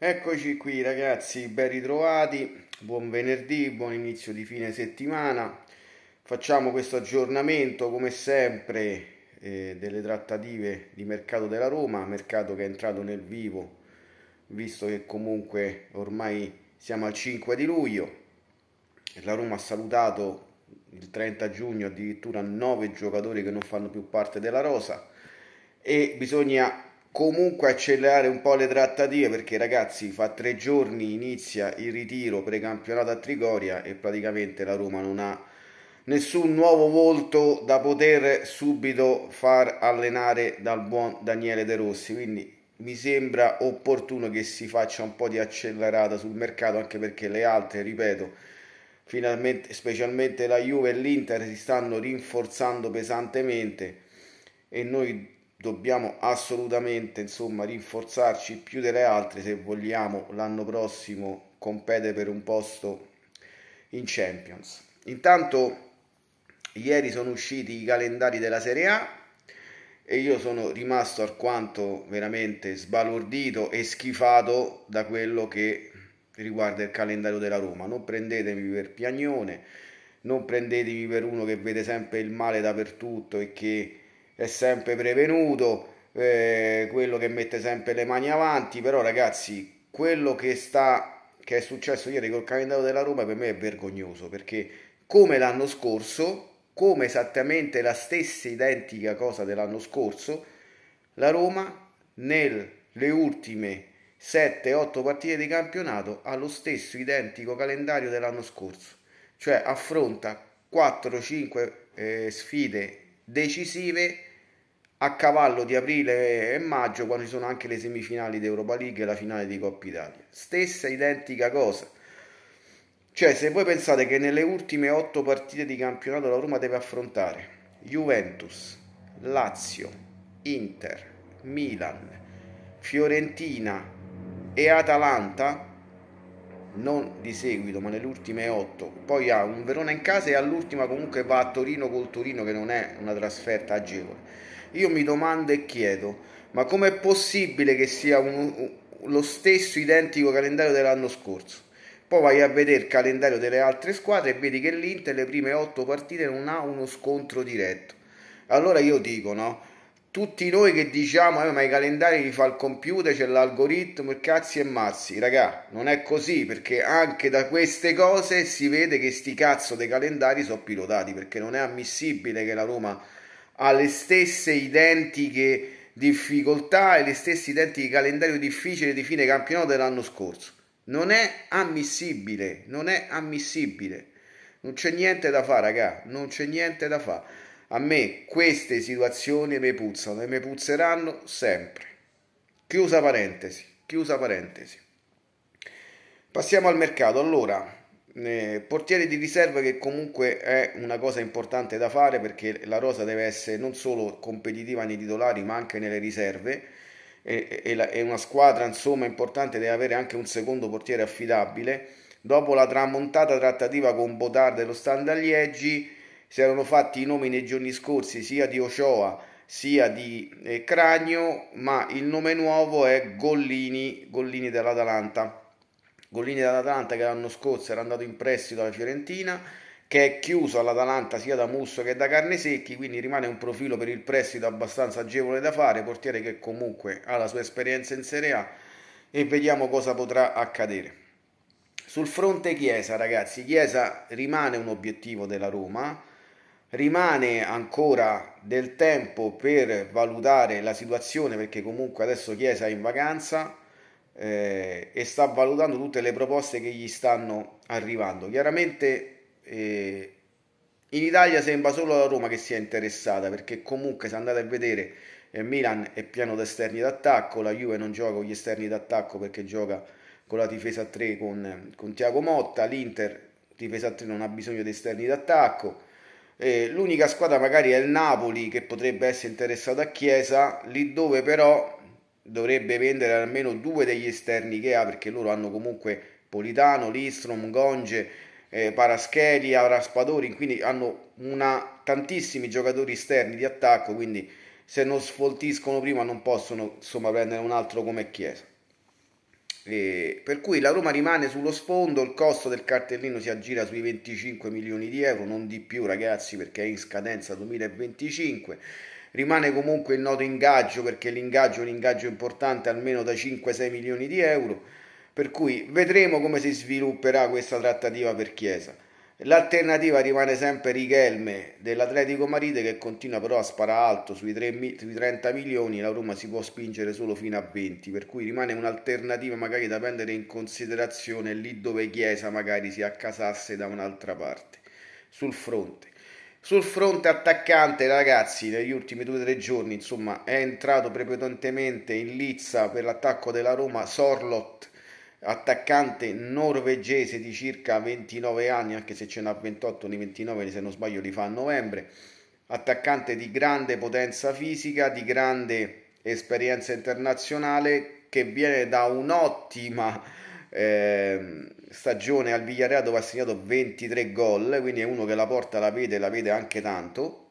Eccoci qui ragazzi, ben ritrovati, buon venerdì, buon inizio di fine settimana. Facciamo questo aggiornamento come sempre eh, delle trattative di mercato della Roma, mercato che è entrato nel vivo visto che comunque ormai siamo al 5 di luglio. La Roma ha salutato il 30 giugno addirittura 9 giocatori che non fanno più parte della rosa e bisogna comunque accelerare un po' le trattative perché ragazzi fa tre giorni inizia il ritiro precampionato a Trigoria e praticamente la Roma non ha nessun nuovo volto da poter subito far allenare dal buon Daniele De Rossi quindi mi sembra opportuno che si faccia un po' di accelerata sul mercato anche perché le altre ripeto finalmente specialmente la Juve e l'Inter si stanno rinforzando pesantemente e noi dobbiamo assolutamente insomma rinforzarci più delle altre se vogliamo l'anno prossimo competere per un posto in Champions. Intanto ieri sono usciti i calendari della Serie A e io sono rimasto alquanto veramente sbalordito e schifato da quello che riguarda il calendario della Roma. Non prendetemi per piagnone, non prendetemi per uno che vede sempre il male dappertutto e che è sempre prevenuto, eh, quello che mette sempre le mani avanti, però ragazzi, quello che, sta, che è successo ieri col calendario della Roma per me è vergognoso, perché come l'anno scorso, come esattamente la stessa identica cosa dell'anno scorso, la Roma nelle ultime 7-8 partite di campionato ha lo stesso identico calendario dell'anno scorso, cioè affronta 4-5 eh, sfide decisive a cavallo di aprile e maggio, quando ci sono anche le semifinali d'Europa League e la finale di Coppa Italia. Stessa identica cosa. Cioè, se voi pensate che nelle ultime otto partite di campionato la Roma deve affrontare Juventus, Lazio, Inter, Milan, Fiorentina e Atalanta, non di seguito, ma nelle ultime otto. Poi ha un Verona in casa e all'ultima comunque va a Torino col Torino che non è una trasferta agevole. Io mi domando e chiedo, ma com'è possibile che sia un, lo stesso identico calendario dell'anno scorso? Poi vai a vedere il calendario delle altre squadre e vedi che l'Inter le prime otto partite non ha uno scontro diretto. Allora io dico, no? Tutti noi che diciamo, eh, ma i calendari li fa il computer, c'è l'algoritmo, e cazzi e mazzi. Raga, non è così, perché anche da queste cose si vede che sti cazzo dei calendari sono pilotati, perché non è ammissibile che la Roma ha le stesse identiche difficoltà e le stesse identiche calendario difficile di fine campionato dell'anno scorso. Non è ammissibile, non è ammissibile. Non c'è niente da fare, raga, non c'è niente da fare. A me queste situazioni mi puzzano e mi puzzeranno sempre. Chiusa parentesi, chiusa parentesi. Passiamo al mercato. Allora, eh, portiere di riserva che comunque è una cosa importante da fare perché la rosa deve essere non solo competitiva nei titolari ma anche nelle riserve e, e, la, e una squadra insomma importante deve avere anche un secondo portiere affidabile. Dopo la tramontata trattativa con Botard dello Standard Liegi si erano fatti i nomi nei giorni scorsi sia di Ochoa sia di eh, Cragno, ma il nome nuovo è Gollini, Gollini dell'Atalanta. Gollini dall'Atalanta che l'anno scorso era andato in prestito alla Fiorentina, che è chiuso all'Atalanta sia da Musso che da Carne Secchi, quindi rimane un profilo per il prestito abbastanza agevole da fare, portiere che comunque ha la sua esperienza in Serie A e vediamo cosa potrà accadere. Sul fronte Chiesa, ragazzi, Chiesa rimane un obiettivo della Roma, rimane ancora del tempo per valutare la situazione perché comunque adesso Chiesa è in vacanza eh, e sta valutando tutte le proposte che gli stanno arrivando. Chiaramente eh, in Italia sembra solo la Roma che sia interessata perché comunque se andate a vedere eh, Milan è pieno di esterni d'attacco, la Juve non gioca con gli esterni d'attacco perché gioca con la difesa a 3 con, con Tiago Motta, l'Inter difesa a 3 non ha bisogno di esterni d'attacco. Eh, l'unica squadra magari è il Napoli che potrebbe essere interessata a Chiesa, lì dove però dovrebbe vendere almeno due degli esterni che ha perché loro hanno comunque Politano, Listrom, Gonge, eh, Parascheli, Raspadori, quindi hanno una, tantissimi giocatori esterni di attacco, quindi se non sfoltiscono prima non possono insomma, prendere un altro come Chiesa. E per cui la Roma rimane sullo sfondo, il costo del cartellino si aggira sui 25 milioni di euro, non di più ragazzi perché è in scadenza 2025 Rimane comunque il noto ingaggio perché l'ingaggio è un ingaggio importante almeno da 5-6 milioni di euro, per cui vedremo come si svilupperà questa trattativa per Chiesa. L'alternativa rimane sempre Righelme dell'Atletico Marite che continua però a sparare alto sui, 3, sui 30 milioni, la Roma si può spingere solo fino a 20, per cui rimane un'alternativa magari da prendere in considerazione lì dove Chiesa magari si accasasse da un'altra parte, sul fronte. Sul fronte attaccante, ragazzi, negli ultimi due o tre giorni, insomma, è entrato prepotentemente in lizza per l'attacco della Roma Sorlot, attaccante norvegese di circa 29 anni, anche se ce n'ha 28, nei 29 se non sbaglio li fa a novembre, attaccante di grande potenza fisica, di grande esperienza internazionale, che viene da un'ottima eh, stagione al Villareal dove ha segnato 23 gol, quindi è uno che la porta, la vede, la vede anche tanto.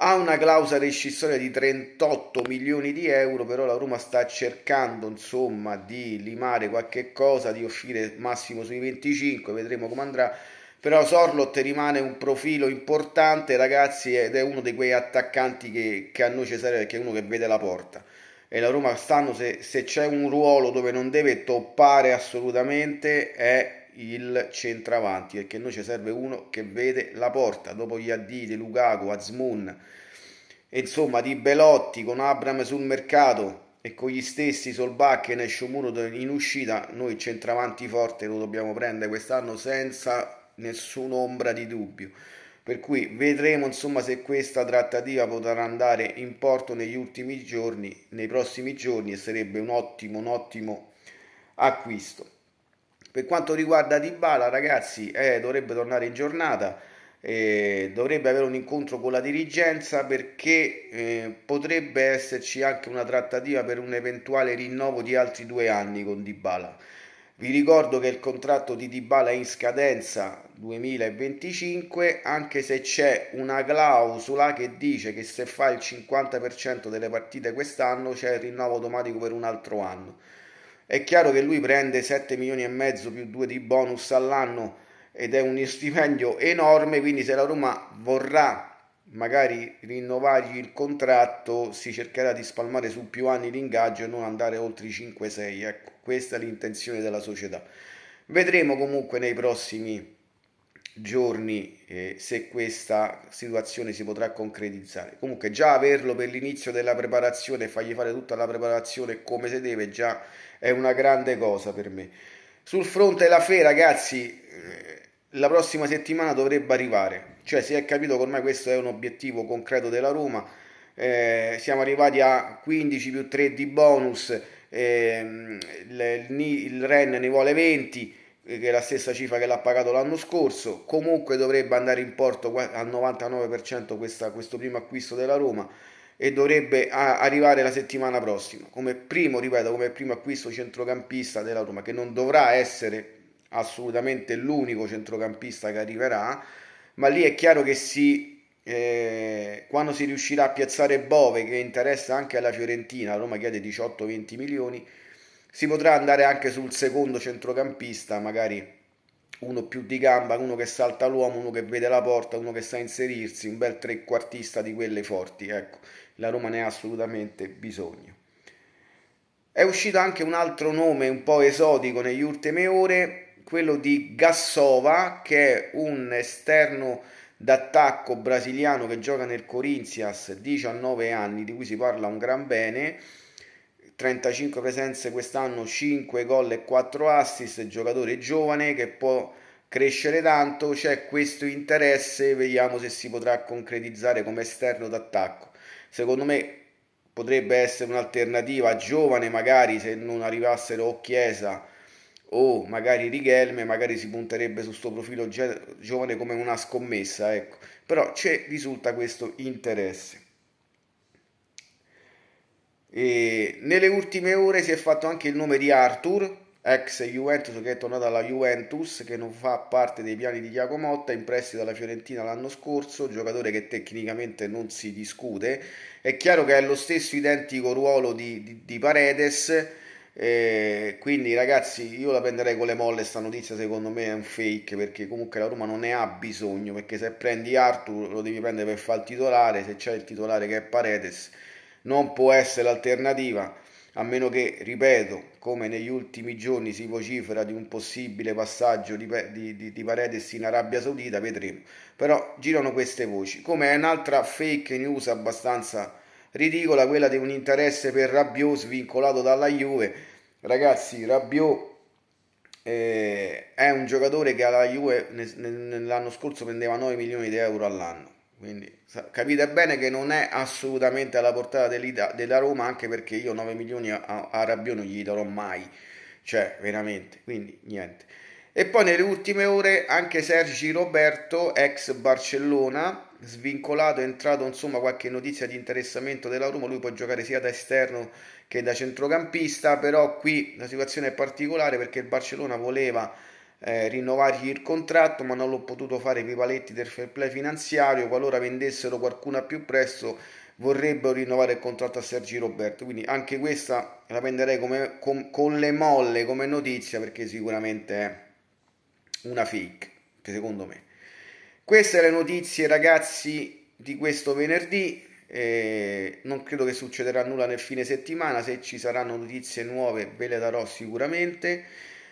Ha una clausola rescissoria di 38 milioni di euro, però la Roma sta cercando insomma di limare qualche cosa, di offrire massimo sui 25, vedremo come andrà. Però Sorlot rimane un profilo importante, ragazzi, ed è uno di quei attaccanti che, che a noi ci serve, perché è uno che vede la porta e la Roma quest'anno se, se c'è un ruolo dove non deve toppare assolutamente è il centravanti perché noi ci serve uno che vede la porta dopo gli addì di Lukaku, Azmun insomma di Belotti con Abram sul mercato e con gli stessi Solbakken e Sciomuro in uscita noi il centravanti forte lo dobbiamo prendere quest'anno senza nessun'ombra di dubbio per cui vedremo insomma se questa trattativa potrà andare in porto negli ultimi giorni, nei prossimi giorni e sarebbe un ottimo, un ottimo acquisto. Per quanto riguarda Dybala ragazzi eh, dovrebbe tornare in giornata, eh, dovrebbe avere un incontro con la dirigenza perché eh, potrebbe esserci anche una trattativa per un eventuale rinnovo di altri due anni con Dybala vi ricordo che il contratto di Dybala è in scadenza 2025, anche se c'è una clausola che dice che se fa il 50% delle partite quest'anno c'è il rinnovo automatico per un altro anno. È chiaro che lui prende 7 milioni e mezzo più 2 di bonus all'anno ed è un stipendio enorme, quindi se la Roma vorrà magari rinnovargli il contratto si cercherà di spalmare su più anni l'ingaggio e non andare oltre i 5-6 ecco questa è l'intenzione della società vedremo comunque nei prossimi giorni eh, se questa situazione si potrà concretizzare comunque già averlo per l'inizio della preparazione e fargli fare tutta la preparazione come si deve già è una grande cosa per me sul fronte la fe ragazzi eh, la prossima settimana dovrebbe arrivare cioè si è capito che ormai questo è un obiettivo concreto della Roma. Eh, siamo arrivati a 15 più 3 di bonus, ehm, il, il Ren ne vuole 20 eh, che è la stessa cifra che l'ha pagato l'anno scorso, comunque dovrebbe andare in porto al 99% questa, questo primo acquisto della Roma e dovrebbe arrivare la settimana prossima come primo, ripeto, come primo acquisto centrocampista della Roma, che non dovrà essere assolutamente l'unico centrocampista che arriverà, ma lì è chiaro che si, eh, quando si riuscirà a piazzare Bove, che interessa anche alla Fiorentina, Roma chiede 18-20 milioni, si potrà andare anche sul secondo centrocampista, magari uno più di gamba, uno che salta l'uomo, uno che vede la porta, uno che sa inserirsi, un bel trequartista di quelle forti, ecco, la Roma ne ha assolutamente bisogno. È uscito anche un altro nome un po' esotico negli ultime ore, quello di Gassova che è un esterno d'attacco brasiliano che gioca nel Corinthians, 19 anni, di cui si parla un gran bene. 35 presenze quest'anno, 5 gol e 4 assist, giocatore giovane che può crescere tanto, c'è questo interesse, vediamo se si potrà concretizzare come esterno d'attacco. Secondo me potrebbe essere un'alternativa giovane magari se non arrivassero o Chiesa o magari Righelme, magari si punterebbe su questo profilo giovane come una scommessa, ecco. però c'è, risulta questo interesse. E nelle ultime ore si è fatto anche il nome di Arthur, ex Juventus che è tornato alla Juventus, che non fa parte dei piani di Motta, in prestito alla Fiorentina l'anno scorso, giocatore che tecnicamente non si discute. È chiaro che è lo stesso identico ruolo di, di, di Paredes eh, quindi ragazzi io la prenderei con le molle questa notizia secondo me è un fake perché comunque la Roma non ne ha bisogno perché se prendi Arthur lo devi prendere per far titolare se c'è il titolare che è Paredes non può essere l'alternativa a meno che ripeto come negli ultimi giorni si vocifera di un possibile passaggio di, di, di, di Paredes in Arabia Saudita vedremo però girano queste voci come è un'altra fake news abbastanza ridicola quella di un interesse per Rabiot svincolato dalla Juve. Ragazzi, Rabiot eh, è un giocatore che alla Juve l'anno scorso vendeva 9 milioni di euro all'anno. Quindi capite bene che non è assolutamente alla portata della Roma, anche perché io 9 milioni a, a Rabiot non gli darò mai. Cioè, veramente. Quindi, niente. E poi nelle ultime ore anche Sergi Roberto, ex Barcellona, svincolato, è entrato insomma qualche notizia di interessamento della Roma, lui può giocare sia da esterno che da centrocampista, però qui la situazione è particolare perché il Barcellona voleva eh, rinnovargli il contratto, ma non l'ho potuto fare i paletti del fair play finanziario. Qualora vendessero qualcuno a più presto, vorrebbero rinnovare il contratto a Sergi Roberto. Quindi anche questa la prenderei come, com, con le molle come notizia, perché sicuramente è una fake, secondo me. Queste le notizie, ragazzi, di questo venerdì. Eh, non credo che succederà nulla nel fine settimana. Se ci saranno notizie nuove, ve le darò sicuramente.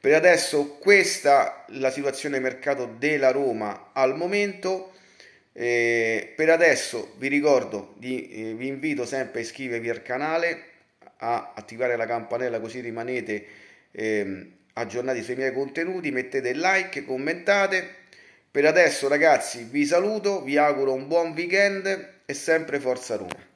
Per adesso, questa è la situazione mercato della Roma al momento. Eh, per adesso vi ricordo, di, eh, vi invito sempre a iscrivervi al canale, a attivare la campanella così rimanete ehm, aggiornati sui miei contenuti, mettete like, commentate. Per adesso ragazzi vi saluto, vi auguro un buon weekend e sempre Forza Roma.